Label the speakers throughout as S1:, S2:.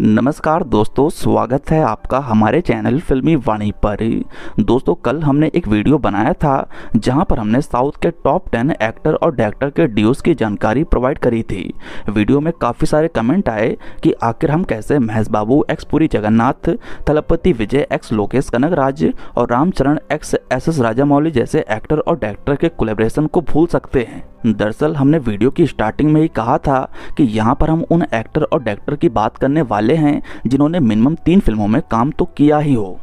S1: नमस्कार दोस्तों स्वागत है आपका हमारे चैनल फिल्मी वाणी पर दोस्तों कल हमने एक वीडियो बनाया था जहां पर हमने साउथ के टॉप टेन एक्टर और डायरेक्टर के ड्यूज की जानकारी प्रोवाइड करी थी वीडियो में काफ़ी सारे कमेंट आए कि आखिर हम कैसे महेश बाबू एक्स पुरी जगन्नाथ थलपति विजय एक्स लोकेश राज्य और Ramcharan x S S Rajamouli जैसे एक्टर और डायरेक्टर के कोलेब्रेशन को भूल सकते हैं दरअसल हमने वीडियो की स्टार्टिंग में ही कहा था कि यहाँ पर हम उन एक्टर और डायरेक्टर की बात करने वाले हैं जिन्होंने मिनिमम तीन फिल्मों में काम तो किया ही हो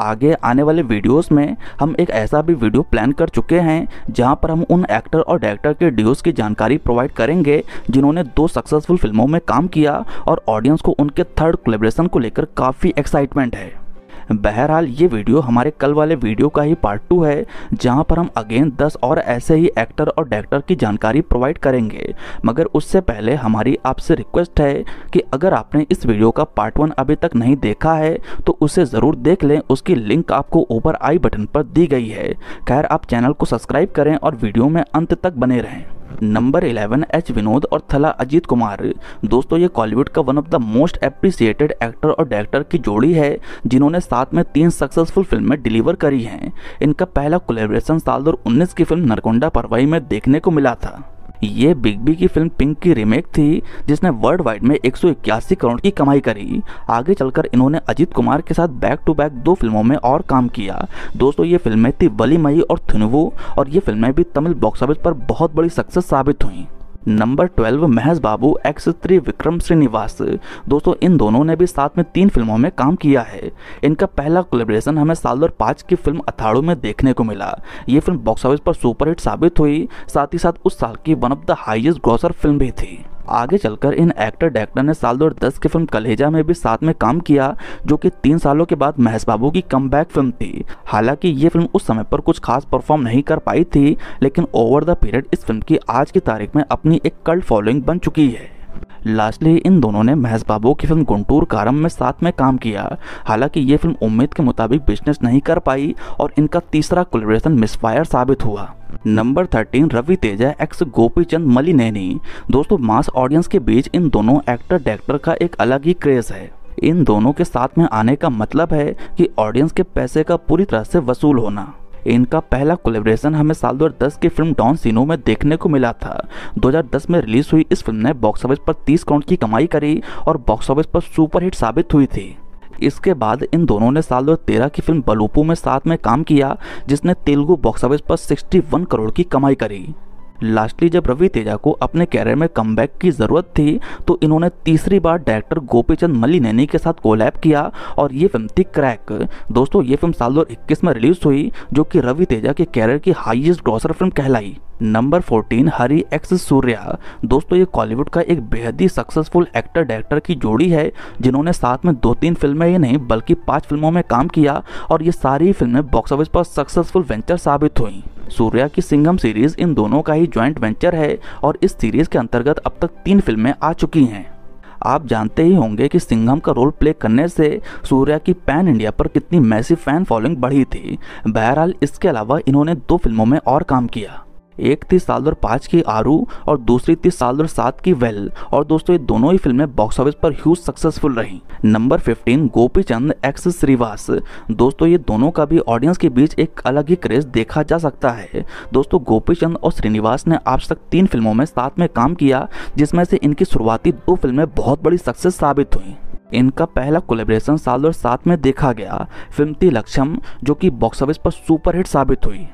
S1: आगे आने वाले वीडियोस में हम एक ऐसा भी वीडियो प्लान कर चुके हैं जहां पर हम उन एक्टर और डायरेक्टर के डियोज की जानकारी प्रोवाइड करेंगे जिन्होंने दो सक्सेसफुल फिल्मों में काम किया और ऑडियंस को उनके थर्ड कोलेब्रेशन को लेकर काफ़ी एक्साइटमेंट है बहरहाल ये वीडियो हमारे कल वाले वीडियो का ही पार्ट टू है जहाँ पर हम अगेन दस और ऐसे ही एक्टर और डायरेक्टर की जानकारी प्रोवाइड करेंगे मगर उससे पहले हमारी आपसे रिक्वेस्ट है कि अगर आपने इस वीडियो का पार्ट वन अभी तक नहीं देखा है तो उसे ज़रूर देख लें उसकी लिंक आपको ऊपर आई बटन पर दी गई है खैर आप चैनल को सब्सक्राइब करें और वीडियो में अंत तक बने रहें नंबर 11 एच विनोद और थला अजीत कुमार दोस्तों ये कॉलीवुड का one of the most appreciated actor और डायरेक्टर की जोड़ी है जिन्होंने साथ में तीन सक्सेसफुल फिल्में डिलीवर करी हैं इनका पहला कोलेब्रेशन साल दो की फिल्म नरकोंडा परवाई में देखने को मिला था ये बिग बी की फिल्म पिंक की रीमेक थी जिसने वर्ल्ड वाइड में एक करोड़ की कमाई करी आगे चलकर इन्होंने अजीत कुमार के साथ बैक टू बैक दो फिल्मों में और काम किया दोस्तों ये फिल्में थी मई और थुनवू और ये फिल्में भी तमिल बॉक्स ऑफिस पर बहुत बड़ी सक्सेस साबित हुई number twelve Mahesh Babu x Trivikram Srinivas दोस्तों इन दोनों ने भी साथ में तीन फिल्मों में काम किया है इनका पहला कोलेब्रेशन हमें साल दो पाँच की फिल्म अथाड़ो में देखने को मिला ये फिल्म बॉक्स ऑफिस पर सुपरहिट साबित हुई साथ ही साथ उस साल की one of the highest grosser film भी थी आगे चलकर इन एक्टर डायरेक्टर ने साल 2010 की फिल्म कलेजा में भी साथ में काम किया जो कि तीन सालों के बाद महेश बाबू की कम फिल्म थी हालांकि ये फिल्म उस समय पर कुछ खास परफॉर्म नहीं कर पाई थी लेकिन ओवर द पीरियड इस फिल्म की आज की तारीख में अपनी एक कल्ट फॉलोइंग बन चुकी है लास्टली इन दोनों ने महेश बाबू की फिल्म गुंटूर कारम में साथ में काम किया हालांकि ये फिल्म उम्मीद के मुताबिक बिजनेस नहीं कर पाई और इनका तीसरा कोलेब्रेशन मिसफायर साबित हुआ number thirteen Ravi Teja x Gopichand Malineni दोस्तों मास ऑडियंस के बीच इन दोनों एक्टर डायरेक्टर का एक अलग ही क्रेज है इन दोनों के साथ में आने का मतलब है कि ऑडियंस के पैसे का पूरी तरह से वसूल होना इनका पहला कोलेब्रेशन हमें साल 2010 की फिल्म डॉन सीनो में देखने को मिला था 2010 में रिलीज हुई इस फिल्म ने बॉक्स ऑफिस पर 30 करोड़ की कमाई करी और बॉक्स ऑफिस पर सुपरहिट साबित हुई थी इसके बाद इन दोनों ने साल 2013 की फिल्म बलूपू में साथ में काम किया जिसने तेलुगु बॉक्स ऑफिस पर 61 करोड़ की कमाई करी लास्टली जब रवि तेजा को अपने कैरियर में कम की ज़रूरत थी तो इन्होंने तीसरी बार डायरेक्टर गोपीचंद मल्ली नैनी के साथ कोलैब किया और ये फिल्म थी क्रैक दोस्तों ये फिल्म साल दो में रिलीज हुई जो कि रवि तेजा के कैरियर की हाइएस्ट ग्रॉसर फिल्म कहलाई नंबर 14 हरी एक्स सूर्या दोस्तों ये कॉलीवुड का एक बेहद ही सक्सेसफुल एक्टर डायरेक्टर की जोड़ी है जिन्होंने साथ में दो तीन फिल्में ही नहीं बल्कि पांच फिल्मों में काम किया और ये सारी फिल्में बॉक्स ऑफिस पर सक्सेसफुल वेंचर साबित हुई सूर्या की सिंघम सीरीज इन दोनों का ही ज्वाइंट वेंचर है और इस सीरीज के अंतर्गत अब तक तीन फिल्में आ चुकी हैं आप जानते ही होंगे कि सिंघम का रोल प्ले करने से सूर्या की पैन इंडिया पर कितनी मैसिव फैन फॉलोइंग बढ़ी थी बहरहाल इसके अलावा इन्होंने दो फिल्मों में और काम किया एक थी साल दो पाँच की आरू और दूसरी थी साल दो सात की वेल और दोस्तों ये दोनों ही फिल्में बॉक्स ऑफिस पर ह्यूज सक्सेसफुल रही number fifteen Gopichand x Sriwass दोस्तों ये दोनों का भी ऑडियंस के बीच एक अलग ही क्रेज देखा जा सकता है दोस्तों गोपी चंद और श्रीनिवास ने आज तक तीन फिल्मों में साथ में काम किया जिसमें से इनकी शुरुआती दो फिल्में बहुत बड़ी सक्सेस साबित हुई इनका पहला कोलेब्रेशन साल दो में देखा गया फिल्म थी तिलक्षम जो कि बॉक्स ऑफिस पर सुपरहिट साबित हुई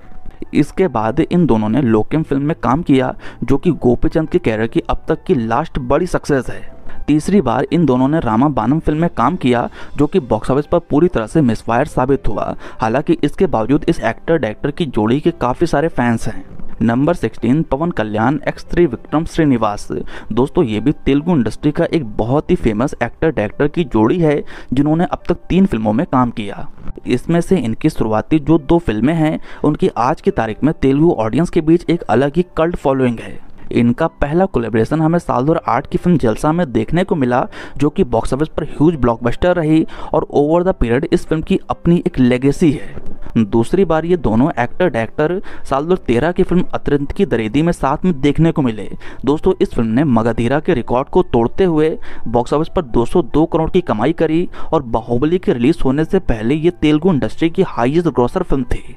S1: इसके बाद इन दोनों ने लोकेम फिल्म में काम किया जो कि गोपीचंद के कैरियर की अब तक की लास्ट बड़ी सक्सेस है तीसरी बार इन दोनों ने रामा बानम फिल्म में काम किया जो कि बॉक्स ऑफिस पर पूरी तरह से मिसफायर साबित हुआ हालांकि इसके बावजूद इस एक्टर डायरेक्टर की जोड़ी के काफ़ी सारे फैंस हैं number 16 Pawan Kalyan x Trivikram Srinivas दोस्तों ये भी तेलुगु इंडस्ट्री का एक बहुत ही फेमस एक्टर डायरेक्टर की जोड़ी है जिन्होंने अब तक तीन फिल्मों में काम किया इसमें से इनकी शुरुआती जो दो फिल्में हैं उनकी आज की तारीख में तेलुगु ऑडियंस के बीच एक अलग ही कल्ट फॉलोइंग है इनका पहला कोलेब्रेशन हमें साल दो की फिल्म जलसा में देखने को मिला जो कि बॉक्स ऑफिस पर ह्यूज ब्लॉकबस्टर रही और ओवर द पीरियड इस फिल्म की अपनी एक लेगेसी है दूसरी बार ये दोनों एक्टर डायरेक्टर साल दो तेरह की फिल्म अतरंत की दरेदी में साथ में देखने को मिले दोस्तों इस फिल्म ने मगधीरा के रिकॉर्ड को तोड़ते हुए बॉक्स ऑफिस पर 202 करोड़ की कमाई करी और बाहुबली के रिलीज होने से पहले ये तेलुगु इंडस्ट्री की हाईएस्ट ग्रोसर फिल्म थी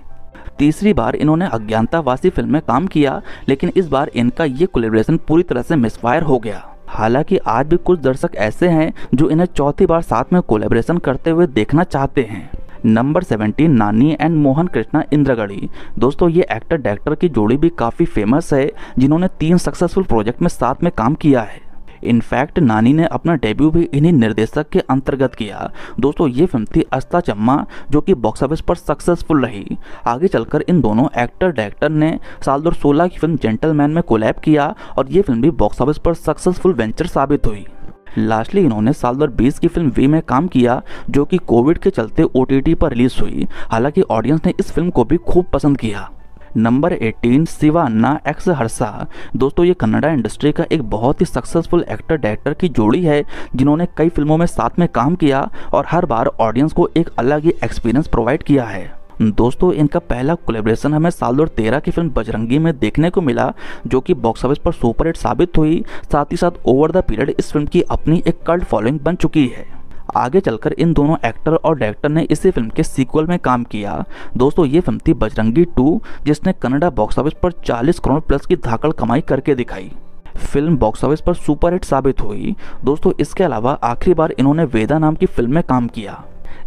S1: तीसरी बार इन्होंने अज्ञानतावासी फिल्म में काम किया लेकिन इस बार इनका ये कोलेब्रेशन पूरी तरह से मिसफायर हो गया हालांकि आज भी कुछ दर्शक ऐसे हैं जो इन्हें चौथी बार साथ में कोलेब्रेशन करते हुए देखना चाहते हैं number seventeen Nani and Mohan Krishna Indraganti दोस्तों ये एक्टर डायरेक्टर की जोड़ी भी काफ़ी फेमस है जिन्होंने तीन सक्सेसफुल प्रोजेक्ट में साथ में काम किया है इनफैक्ट नानी ने अपना डेब्यू भी इन्हीं निर्देशक के अंतर्गत किया दोस्तों ये फिल्म थी अस्ता चम्मा जो कि बॉक्स ऑफिस पर सक्सेसफुल रही आगे चलकर इन दोनों एक्टर डायरेक्टर ने साल दो सोलह की फिल्म जेंटलमैन में कोलैब किया और ये फिल्म भी बॉक्स ऑफिस पर सक्सेसफुल वेंचर साबित हुई लास्टली इन्होंने साल 2020 की फिल्म वी में काम किया जो कि कोविड के चलते ओ पर रिलीज हुई हालांकि ऑडियंस ने इस फिल्म को भी खूब पसंद किया नंबर 18 ना एक्स हर्षा दोस्तों ये कन्नडा इंडस्ट्री का एक बहुत ही सक्सेसफुल एक्टर डायरेक्टर की जोड़ी है जिन्होंने कई फिल्मों में साथ में काम किया और हर बार ऑडियंस को एक अलग ही एक्सपीरियंस प्रोवाइड किया है दोस्तों इनका पहला कोलेब्रेशन हमें साल दो तेरह की फिल्म बजरंगी में देखने को मिला जो कि बॉक्स ऑफिस पर सुपरहिट साबित हुई साथ ही साथ ओवर द पीरियड इस फिल्म की अपनी एक कल्ट फॉलोइंग बन चुकी है आगे चलकर इन दोनों एक्टर और डायरेक्टर ने इसी फिल्म के सीक्वल में काम किया दोस्तों ये फिल्म थी बजरंगी टू जिसने कनाडा बॉक्स ऑफिस पर 40 करोड़ प्लस की धाकड़ कमाई करके दिखाई फिल्म बॉक्स ऑफिस पर सुपरहिट साबित हुई दोस्तों इसके अलावा आखिरी बार इन्होंने वेदा नाम की फिल्म में काम किया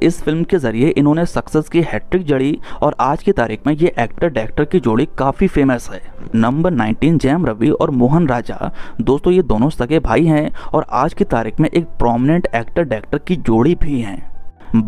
S1: इस फिल्म के जरिए इन्होंने सक्सेस की हैट्रिक जड़ी और आज की तारीख में ये एक्टर डायरेक्टर की जोड़ी काफ़ी फेमस है नंबर 19 जैम रवि और मोहन राजा दोस्तों ये दोनों सगे भाई हैं और आज की तारीख में एक प्रोमिनेंट एक्टर डायरेक्टर की जोड़ी भी हैं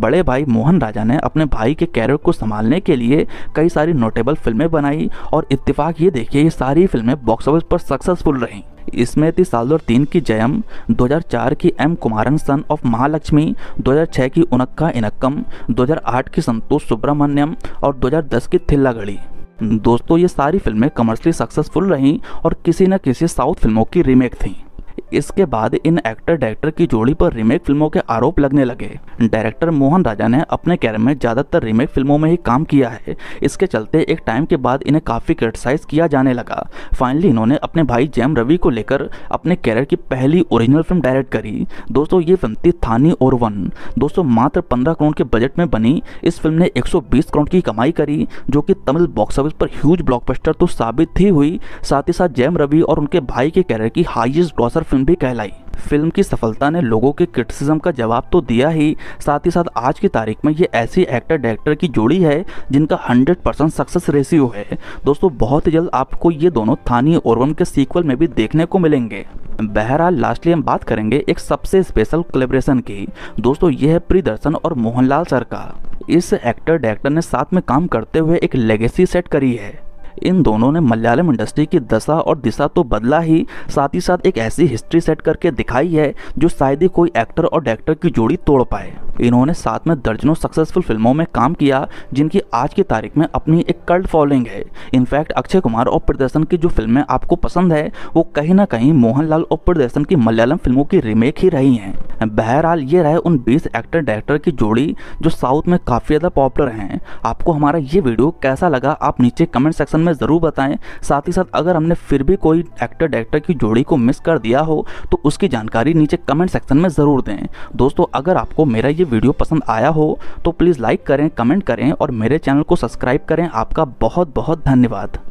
S1: बड़े भाई मोहन राजा ने अपने भाई के कैरियर को संभालने के लिए कई सारी नोटेबल फिल्में बनाई और इत्तेफाक ये देखिए ये सारी फिल्में बॉक्स ऑफिस पर सक्सेसफुल रहीं स्मृति साल दो तीन की जयम 2004 की M Kumaran son of Mahalakshmi 2006 की उनक्का इनक्कम 2008 की संतोष सुब्रमण्यम और 2010 की थिल्ला गढ़ी दोस्तों ये सारी फिल्में कमर्शली सक्सेसफुल रहीं और किसी न किसी साउथ फिल्मों की रीमेक थीं इसके बाद इन एक्टर डायरेक्टर की जोड़ी पर रीमेक फिल्मों के आरोप लगने लगे डायरेक्टर मोहन राजा ने अपने कैरियर में ज्यादातर रीमेक फिल्मों में ही काम किया है इसके चलते एक टाइम के बाद इन्हें काफी क्रिटिसाइज किया जाने लगा फाइनली इन्होंने अपने भाई जैम रवि को लेकर अपने कैरियर की पहली ओरिजिनल फिल्म डायरेक्ट करी दोस्तों ये फिल्म थी थानी और वन दोस्तों मात्र पंद्रह करोड़ के बजट में बनी इस फिल्म ने एक करोड़ की कमाई करी जो की तमिल बॉक्स ऑफिस पर ह्यूज ब्लॉकबस्टर तो साबित ही हुई साथ ही साथ जैम रवि और उनके भाई के कैरियर की हाइएस्ट ग्रॉसर फिल्म भी कहलाई फिल्म की सफलता ने लोगों के क्रिटिसिज्म का जवाब तो दिया ही साथ ही साथ आज की तारीख में ये ऐसी एक्टर डायरेक्टर की जोड़ी है जिनका 100 परसेंट सक्सेस रेशियो है दोस्तों बहुत जल्द आपको ये दोनों थानी ओरवम के सीक्वल में भी देखने को मिलेंगे बहरहाल लास्टली हम बात करेंगे एक सबसे स्पेशल कलेब्रेशन की दोस्तों ये है प्रियदर्शन और मोहनलाल सर का इस एक्टर डायरेक्टर ने साथ में काम करते हुए एक लेगेसी सेट करी है इन दोनों ने मलयालम इंडस्ट्री की दशा और दिशा तो बदला ही साथ ही साथ एक ऐसी हिस्ट्री सेट करके दिखाई है जो शायद ही कोई एक्टर और डायरेक्टर की जोड़ी तोड़ पाए इन्होंने साथ में दर्जनों सक्सेसफुल फिल्मों में काम किया जिनकी आज की तारीख में अपनी एक कल्ट फॉलोइंग है इनफैक्ट अक्षय कुमार और प्रदर्शन की जो फिल्में आपको पसंद है वो कहीं ना कहीं मोहनलाल और प्रदर्शन की मलयालम फिल्मों की रीमेक ही रही हैं बहरहाल ये रहे उन 20 एक्टर डायरेक्टर की जोड़ी जो साउथ में काफ़ी ज़्यादा पॉपुलर हैं आपको हमारा ये वीडियो कैसा लगा आप नीचे कमेंट सेक्शन में ज़रूर बताएं साथ ही साथ अगर हमने फिर भी कोई एक्टर डायरेक्टर की जोड़ी को मिस कर दिया हो तो उसकी जानकारी नीचे कमेंट सेक्शन में ज़रूर दें दोस्तों अगर आपको मेरा ये वीडियो पसंद आया हो तो प्लीज़ लाइक करें कमेंट करें और मेरे चैनल को सब्सक्राइब करें आपका बहुत बहुत धन्यवाद